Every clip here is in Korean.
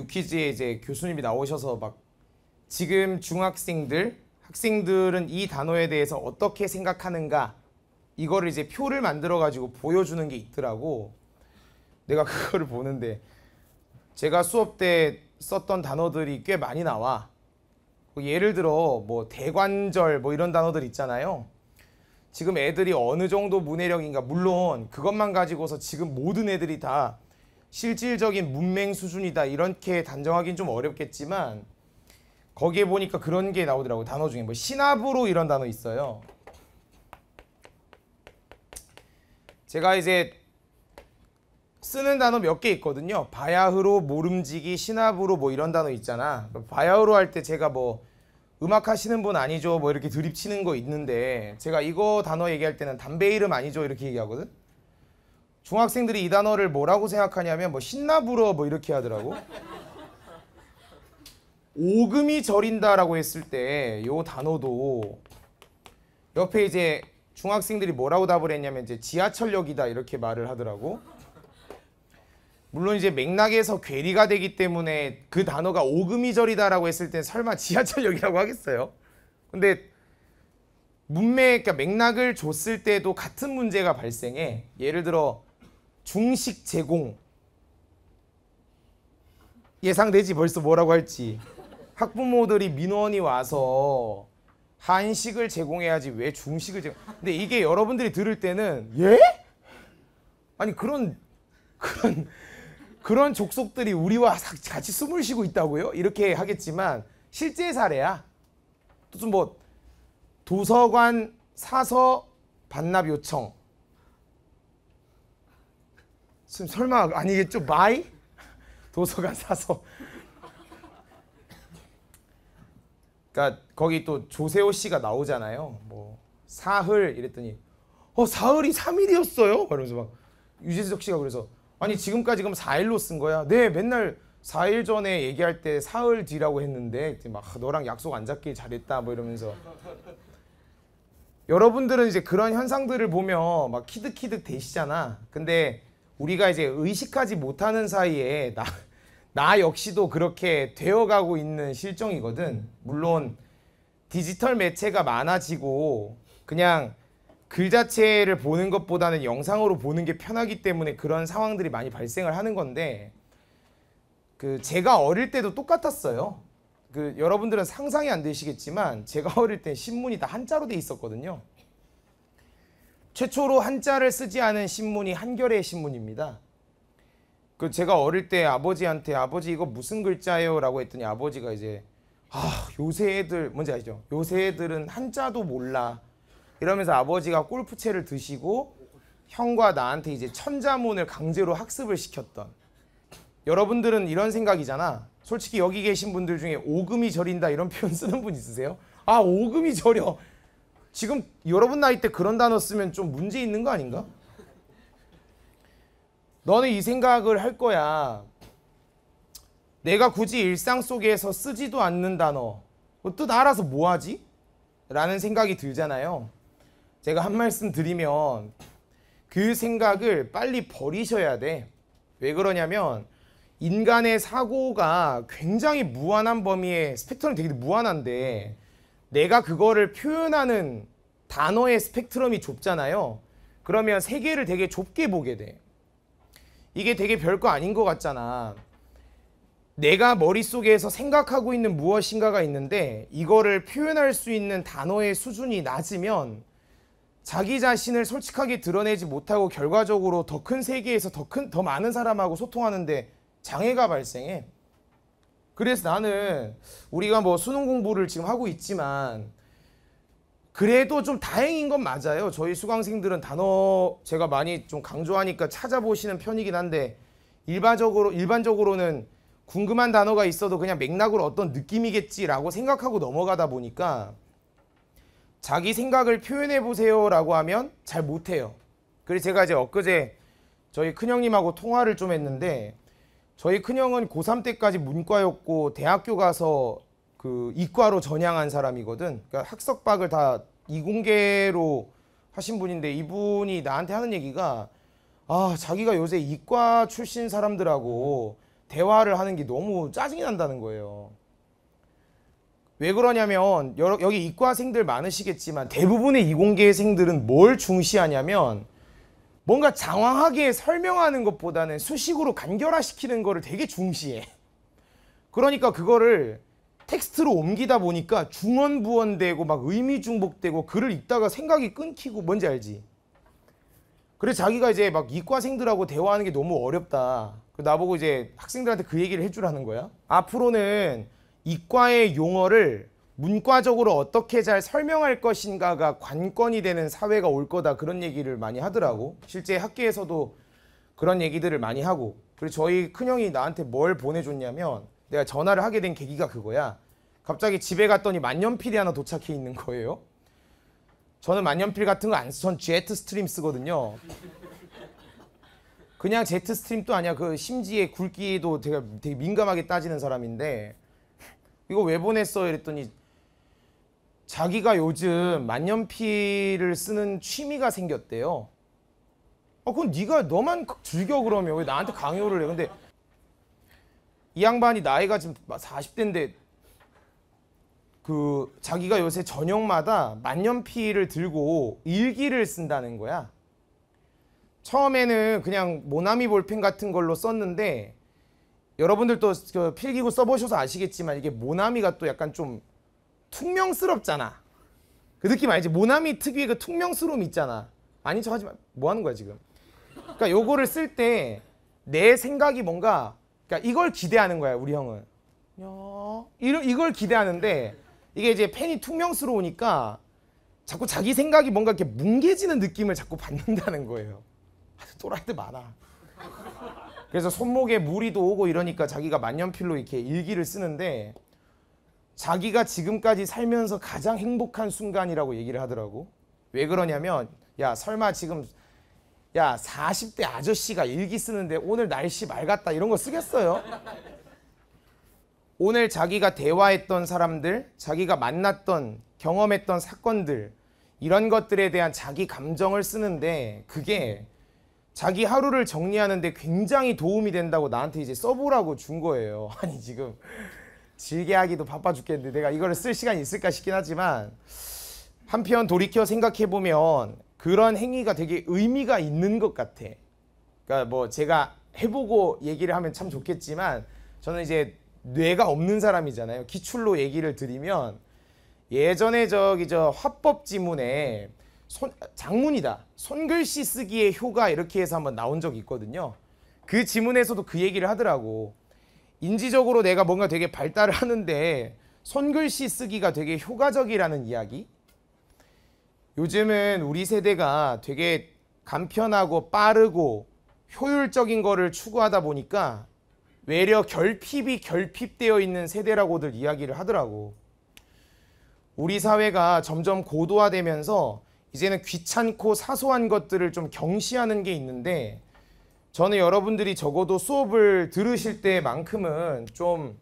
유퀴즈에 이제 교수님이 나오셔서 막 지금 중학생들 학생들은 이 단어에 대해서 어떻게 생각하는가 이거를 이제 표를 만들어 가지고 보여주는 게 있더라고. 내가 그거를 보는데 제가 수업 때 썼던 단어들이 꽤 많이 나와. 뭐 예를 들어 뭐 대관절 뭐 이런 단어들 있잖아요. 지금 애들이 어느 정도 문해력인가 물론 그것만 가지고서 지금 모든 애들이 다 실질적인 문맹 수준이다 이렇게 단정하기는좀 어렵겠지만 거기에 보니까 그런 게 나오더라고요. 단어 중에 뭐 신압으로 이런 단어 있어요. 제가 이제 쓰는 단어 몇 개 있거든요. 바야흐로, 모름지기, 신압으로 뭐 이런 단어 있잖아. 바야흐로 할 때 제가 뭐 음악 하시는 분 아니죠? 뭐 이렇게 드립치는 거 있는데 제가 이거 단어 얘기할 때는 담배 이름 아니죠? 이렇게 얘기하거든. 중학생들이 이 단어를 뭐라고 생각하냐면 뭐 신나 부러 뭐 이렇게 하더라고. 오금이 절인다라고 했을 때요 단어도 옆에 이제 중학생들이 뭐라고 답을 했냐면 이제 지하철역이다 이렇게 말을 하더라고. 물론 이제 맥락에서 괴리가 되기 때문에 그 단어가 오금이 절이다라고 했을 때 설마 지하철역이라고 하겠어요? 근데 문맥 그러니까 맥락을 줬을 때도 같은 문제가 발생해. 예를 들어 중식 제공 예상되지 벌써 뭐라고 할지 학부모들이 민원이 와서 한식을 제공해야지 왜 중식을 제공 근데 이게 여러분들이 들을 때는 예? 아니 그런 그런 그런 족속들이 우리와 같이 숨을 쉬고 있다고요? 이렇게 하겠지만 실제 사례야 또 좀 뭐 도서관 사서 반납 요청 선생님 설마 아니겠죠? 마이? 도서관 사서. 그러니까 거기 또 조세호 씨가 나오잖아요. 뭐 사흘 이랬더니 어 사흘이 3일이었어요? 이러면서 막 유재석 씨가 그래서 아니 지금까지 그럼 4일로 쓴 거야? 네 맨날 4일 전에 얘기할 때 사흘 뒤라고 했는데 막 너랑 약속 안 잡길 잘했다 뭐 이러면서 여러분들은 이제 그런 현상들을 보면 막 키득키득 되시잖아. 근데 우리가 이제 의식하지 못하는 사이에 나, 나 역시도 그렇게 되어가고 있는 실정이거든. 물론 디지털 매체가 많아지고 그냥 글 자체를 보는 것보다는 영상으로 보는 게 편하기 때문에 그런 상황들이 많이 발생을 하는 건데 그 제가 어릴 때도 똑같았어요. 그 여러분들은 상상이 안 되시겠지만 제가 어릴 때 신문이 다 한자로 돼 있었거든요. 최초로 한자를 쓰지 않은 신문이 한겨레 신문입니다. 그 제가 어릴 때 아버지한테 아버지 이거 무슨 글자예요라고 했더니 아버지가 이제 아 요새 애들 뭔지 아시죠? 요새 애들은 한자도 몰라 이러면서 아버지가 골프채를 드시고 형과 나한테 이제 천자문을 강제로 학습을 시켰던 여러분들은 이런 생각이잖아. 솔직히 여기 계신 분들 중에 오금이 저린다 이런 표현 쓰는 분 있으세요? 아 오금이 저려 지금 여러분 나이 때 그런 단어 쓰면 좀 문제 있는 거 아닌가? 너는 이 생각을 할 거야. 내가 굳이 일상 속에서 쓰지도 않는 단어. 또 알아서 뭐 하지? 라는 생각이 들잖아요. 제가 한 말씀 드리면 그 생각을 빨리 버리셔야 돼. 왜 그러냐면 인간의 사고가 굉장히 무한한 범위에 스펙트럼이 되게 무한한데 내가 그거를 표현하는 단어의 스펙트럼이 좁잖아요. 그러면 세계를 되게 좁게 보게 돼. 이게 되게 별거 아닌 것 같잖아. 내가 머릿속에서 생각하고 있는 무엇인가가 있는데 이거를 표현할 수 있는 단어의 수준이 낮으면 자기 자신을 솔직하게 드러내지 못하고 결과적으로 더 큰 세계에서 더 큰 더 많은 사람하고 소통하는데 장애가 발생해. 그래서 나는 우리가 뭐 수능 공부를 지금 하고 있지만 그래도 좀 다행인 건 맞아요. 저희 수강생들은 단어 제가 많이 좀 강조하니까 찾아보시는 편이긴 한데 일반적으로 일반적으로는 궁금한 단어가 있어도 그냥 맥락으로 어떤 느낌이겠지라고 생각하고 넘어가다 보니까 자기 생각을 표현해 보세요라고 하면 잘 못해요. 그래서 제가 이제 엊그제 저희 큰형님하고 통화를 좀 했는데 저희 큰형은 고3 때까지 문과였고 대학교 가서 그 이과로 전향한 사람이거든. 그러니까 학석박을 다 이공계로 하신 분인데 이분이 나한테 하는 얘기가 아 자기가 요새 이과 출신 사람들하고 대화를 하는 게 너무 짜증이 난다는 거예요. 왜 그러냐면 여기 이과생들 많으시겠지만 대부분의 이공계생들은 뭘 중시하냐면 뭔가 장황하게 설명하는 것보다는 수식으로 간결화시키는 거를 되게 중시해. 그러니까 그거를 텍스트로 옮기다 보니까 중언부언되고 막 의미 중복되고 글을 읽다가 생각이 끊기고 뭔지 알지? 그래서 자기가 이제 막 이과생들하고 대화하는 게 너무 어렵다. 나보고 이제 학생들한테 그 얘기를 해주라는 거야. 앞으로는 이과의 용어를 문과적으로 어떻게 잘 설명할 것인가가 관건이 되는 사회가 올 거다 그런 얘기를 많이 하더라고. 실제 학계에서도 그런 얘기들을 많이 하고. 그리고 저희 큰형이 나한테 뭘 보내줬냐면 내가 전화를 하게 된 계기가 그거야. 갑자기 집에 갔더니 만년필이 하나 도착해 있는 거예요. 저는 만년필 같은 거 안 쓰, 전 제트 스트림 쓰거든요. 그냥 제트 스트림도 아니야. 그 심지에 굵기도 되게, 되게 민감하게 따지는 사람인데 이거 왜 보냈어? 이랬더니 자기가 요즘 만년필을 쓰는 취미가 생겼대요. 아, 그건 네가 너만 즐겨 그러면 왜 나한테 강요를 해? 근데 이 양반이 나이가 지금 40대인데 그 자기가 요새 저녁마다 만년필을 들고 일기를 쓴다는 거야. 처음에는 그냥 모나미 볼펜 같은 걸로 썼는데 여러분들도 그 필기구 써보셔서 아시겠지만 이게 모나미가 또 약간 좀 퉁명스럽잖아. 그 느낌 알지? 모나미 특유의 그 퉁명스러움 있잖아. 아닌 척 하지 마. 뭐 하는 거야 지금? 그러니까 요거를 쓸 때 내 생각이 뭔가 그러니까 이걸 기대하는 거야 우리 형은. 이런 이걸 기대하는데 이게 이제 팬이 퉁명스러우니까 자꾸 자기 생각이 뭔가 이렇게 뭉개지는 느낌을 자꾸 받는다는 거예요. 또라이들 많아. 그래서 손목에 무리도 오고 이러니까 자기가 만년필로 이렇게 일기를 쓰는데 자기가 지금까지 살면서 가장 행복한 순간이라고 얘기를 하더라고. 왜 그러냐면 야 설마 지금 야 40대 아저씨가 일기 쓰는데 오늘 날씨 맑았다 이런 거 쓰겠어요? 오늘 자기가 대화했던 사람들, 자기가 만났던 경험했던 사건들 이런 것들에 대한 자기 감정을 쓰는데 그게 자기 하루를 정리하는데 굉장히 도움이 된다고 나한테 이제 써보라고 준 거예요. 아니 지금 질게 하기도 바빠 죽겠는데 내가 이거를 쓸 시간이 있을까 싶긴 하지만 한편 돌이켜 생각해보면 그런 행위가 되게 의미가 있는 것 같아. 그러니까 뭐 제가 해보고 얘기를 하면 참 좋겠지만 저는 이제 뇌가 없는 사람이잖아요. 기출로 얘기를 드리면 예전에 저기 저 화법 지문에 손, 장문이다. 손글씨 쓰기의 효과 이렇게 해서 한번 나온 적이 있거든요. 그 지문에서도 그 얘기를 하더라고. 인지적으로 내가 뭔가 되게 발달을 하는데 손글씨 쓰기가 되게 효과적이라는 이야기 요즘은 우리 세대가 되게 간편하고 빠르고 효율적인 거를 추구하다 보니까 외려 결핍이 결핍되어 있는 세대라고들 이야기를 하더라고. 우리 사회가 점점 고도화되면서 이제는 귀찮고 사소한 것들을 좀 경시하는 게 있는데 저는 여러분들이 적어도 수업을 들으실 때만큼은 좀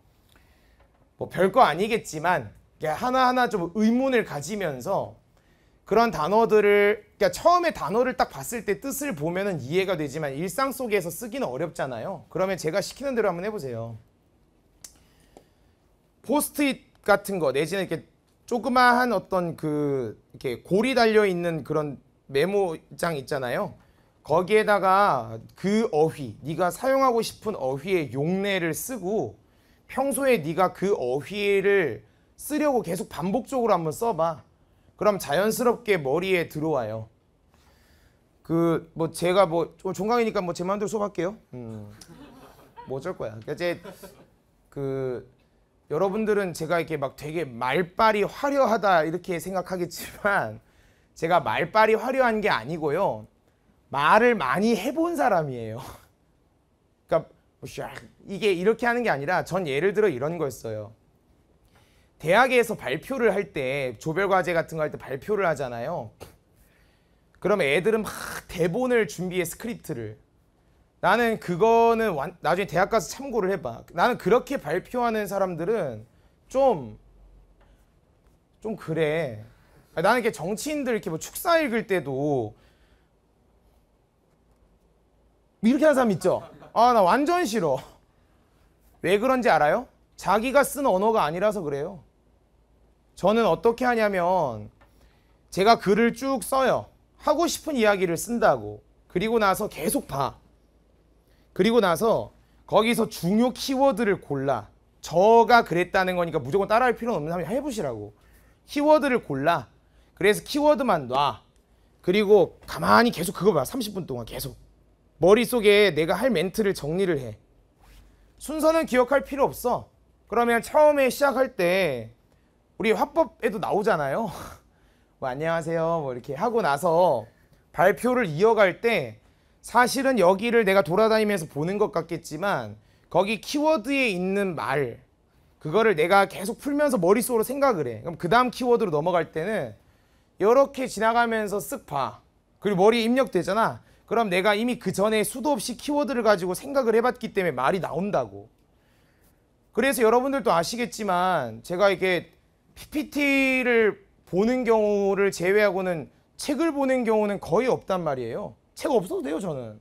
뭐 별 거 아니겠지만 하나하나 좀 의문을 가지면서 그런 단어들을 그러니까 처음에 단어를 딱 봤을 때 뜻을 보면 이해가 되지만 일상 속에서 쓰기는 어렵잖아요. 그러면 제가 시키는 대로 한번 해보세요. 포스트잇 같은 거 내지는 이렇게 조그마한 어떤 그 이렇게 골이 달려 있는 그런 메모장 있잖아요. 거기에다가 그 어휘, 네가 사용하고 싶은 어휘의 용례를 쓰고 평소에 네가 그 어휘를 쓰려고 계속 반복적으로 한번 써봐. 그럼 자연스럽게 머리에 들어와요. 그 뭐 제가 뭐 종강이니까 뭐제 마음대로 써볼게요. 음. 뭐 어쩔 거야. 그러니까 이제 그 여러분들은 제가 이렇게 막 되게 말빨이 화려하다 이렇게 생각하겠지만 제가 말빨이 화려한 게 아니고요. 말을 많이 해본 사람이에요. 그러니까 뭐 이게 이렇게 하는 게 아니라 전 예를 들어 이런 거였어요. 대학에서 발표를 할 때 조별 과제 같은 거 할 때 발표를 하잖아요. 그럼 애들은 막 대본을 준비해 스크립트를. 나는 그거는 완, 나중에 대학 가서 참고를 해봐. 나는 그렇게 발표하는 사람들은 좀 좀 그래. 나는 이렇게 정치인들 이렇게 뭐 축사 읽을 때도 이렇게 하는 사람 있죠? 아, 나 완전 싫어. 왜 그런지 알아요? 자기가 쓴 언어가 아니라서 그래요. 저는 어떻게 하냐면 제가 글을 쭉 써요. 하고 싶은 이야기를 쓴다고. 그리고 나서 계속 봐. 그리고 나서 거기서 중요 키워드를 골라. 저가 그랬다는 거니까 무조건 따라할 필요는 없는 사람이 해보시라고. 키워드를 골라. 그래서 키워드만 놔. 그리고 가만히 계속 그거 봐. 30분 동안 계속. 머릿속에 내가 할 멘트를 정리를 해. 순서는 기억할 필요 없어. 그러면 처음에 시작할 때 우리 화법에도 나오잖아요. 뭐 안녕하세요. 뭐 이렇게 하고 나서 발표를 이어갈 때 사실은 여기를 내가 돌아다니면서 보는 것 같겠지만 거기 키워드에 있는 말 그거를 내가 계속 풀면서 머릿속으로 생각을 해. 그럼 그 다음 키워드로 넘어갈 때는 이렇게 지나가면서 쓱 봐. 그리고 머리에 입력되잖아. 그럼 내가 이미 그 전에 수도 없이 키워드를 가지고 생각을 해봤기 때문에 말이 나온다고. 그래서 여러분들도 아시겠지만 제가 이게 PPT를 보는 경우를 제외하고는 책을 보는 경우는 거의 없단 말이에요. 책 없어도 돼요, 저는.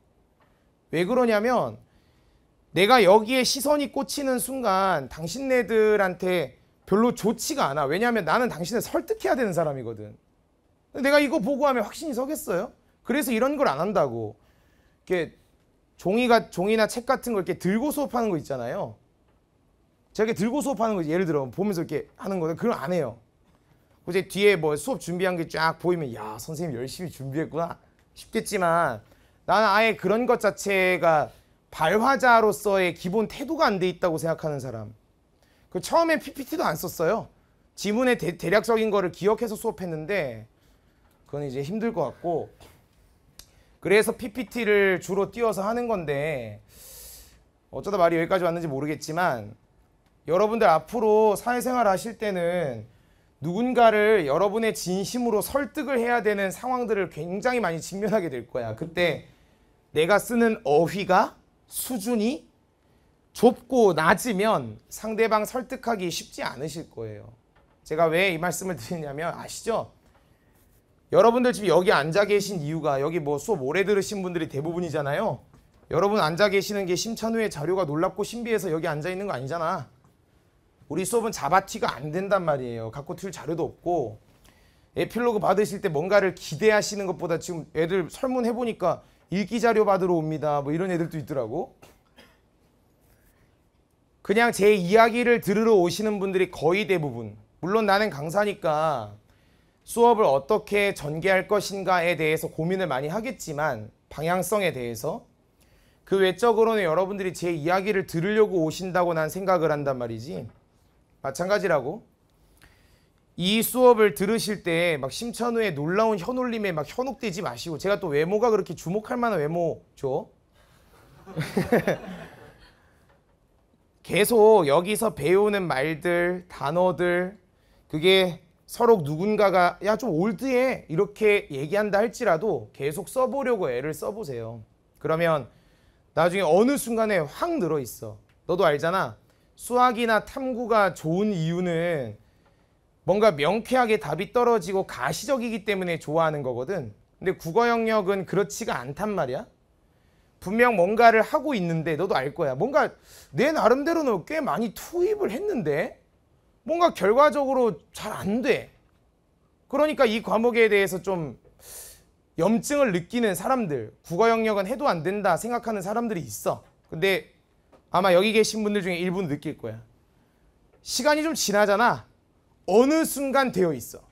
왜 그러냐면 내가 여기에 시선이 꽂히는 순간 당신네들한테 별로 좋지가 않아. 왜냐하면 나는 당신을 설득해야 되는 사람이거든. 내가 이거 보고 하면 확신이 서겠어요? 그래서 이런 걸 안 한다고. 이렇게 종이가 종이나 책 같은 걸 이렇게 들고 수업하는 거 있잖아요. 제가 들고 수업하는 거 예를 들어 보면서 이렇게 하는 거는 그걸 안 해요. 이제 뒤에 뭐 수업 준비한 게 쫙 보이면 야 선생님 열심히 준비했구나 싶겠지만 나는 아예 그런 것 자체가 발화자로서의 기본 태도가 안 돼 있다고 생각하는 사람. 그 처음에 PPT도 안 썼어요. 지문의 대, 대략적인 거를 기억해서 수업했는데 그건 이제 힘들 것 같고 그래서 PPT를 주로 띄워서 하는 건데 어쩌다 말이 여기까지 왔는지 모르겠지만 여러분들 앞으로 사회생활 하실 때는 누군가를 여러분의 진심으로 설득을 해야 되는 상황들을 굉장히 많이 직면하게 될 거야. 그때 내가 쓰는 어휘가 수준이 좁고 낮으면 상대방 설득하기 쉽지 않으실 거예요. 제가 왜 이 말씀을 드리냐면 아시죠? 여러분들 지금 여기 앉아 계신 이유가 여기 뭐 수업 오래 들으신 분들이 대부분이잖아요. 여러분 앉아 계시는 게 심찬우의 자료가 놀랍고 신비해서 여기 앉아 있는 거 아니잖아. 우리 수업은 자바티가 안 된단 말이에요. 갖고 틀 자료도 없고 에필로그 받으실 때 뭔가를 기대하시는 것보다 지금 애들 설문해 보니까 읽기 자료 받으러 옵니다. 뭐 이런 애들도 있더라고. 그냥 제 이야기를 들으러 오시는 분들이 거의 대부분. 물론 나는 강사니까 수업을 어떻게 전개할 것인가에 대해서 고민을 많이 하겠지만 방향성에 대해서 그 외적으로는 여러분들이 제 이야기를 들으려고 오신다고 난 생각을 한단 말이지 마찬가지라고 이 수업을 들으실 때 막 심천후의 놀라운 현올림에 막 현혹되지 마시고 제가 또 외모가 그렇게 주목할 만한 외모죠 계속 여기서 배우는 말들 단어들 그게 서로 누군가가 야 좀 올드해 이렇게 얘기한다 할지라도 계속 써보려고 애를 써보세요. 그러면 나중에 어느 순간에 확 늘어 있어. 너도 알잖아. 수학이나 탐구가 좋은 이유는 뭔가 명쾌하게 답이 떨어지고 가시적이기 때문에 좋아하는 거거든. 근데 국어 영역은 그렇지가 않단 말이야. 분명 뭔가를 하고 있는데 너도 알 거야. 뭔가 내 나름대로는 꽤 많이 투입을 했는데 뭔가 결과적으로 잘 안 돼. 그러니까 이 과목에 대해서 좀 염증을 느끼는 사람들, 국어 영역은 해도 안 된다 생각하는 사람들이 있어. 근데 아마 여기 계신 분들 중에 일부는 느낄 거야. 시간이 좀 지나잖아. 어느 순간 되어 있어.